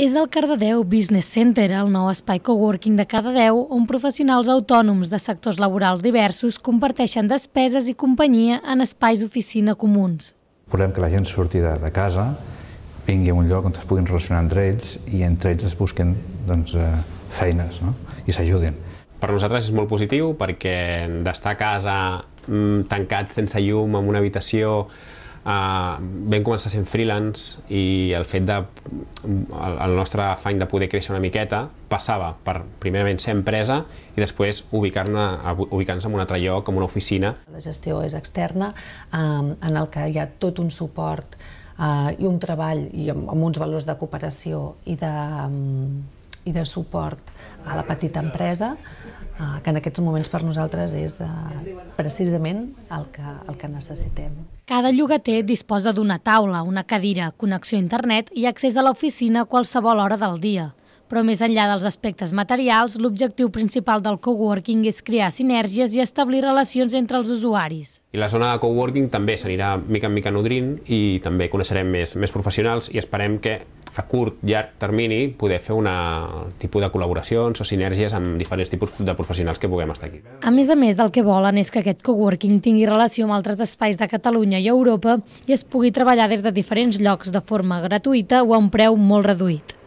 és el Cardedeu Business Center, el nou espai coworking de Cardedeu, on professionals autònoms de sectors laborals diversos comparteixen despeses i companyia en espais oficina comuns. Volem que la gent surti de, casa, vingui a un lloc on es puguin relacionar entre ells i entre ells es busquen doncs, eh, feines no? i s'ajudin. Per nosaltres és molt positiu perquè d'estar a casa mm, tancat sense llum en una habitació Uh, vam començar sent freelance i el fet de el, el nostre afany de poder créixer una miqueta passava per primerament ser empresa i després ubicar-nos ubicar en un altre lloc, com una oficina. La gestió és externa, um, en el que hi ha tot un suport uh, i un treball i amb, amb uns valors de cooperació i de, um, i de suport a la petita empresa Eh, que en aquests moments per nosaltres és eh, precisament el que, el que necessitem. Cada llogater disposa d'una taula, una cadira, connexió a internet i accés a l'oficina a qualsevol hora del dia. Però més enllà dels aspectes materials, l'objectiu principal del coworking és crear sinergies i establir relacions entre els usuaris. I la zona de coworking també s'anirà mica en mica nodrint i també coneixerem més, més professionals i esperem que a curt, llarg termini poder fer un tipus de col·laboracions o sinergies amb diferents tipus de professionals que puguem estar aquí. A més a més, del que volen és que aquest coworking tingui relació amb altres espais de Catalunya i Europa i es pugui treballar des de diferents llocs de forma gratuïta o a un preu molt reduït.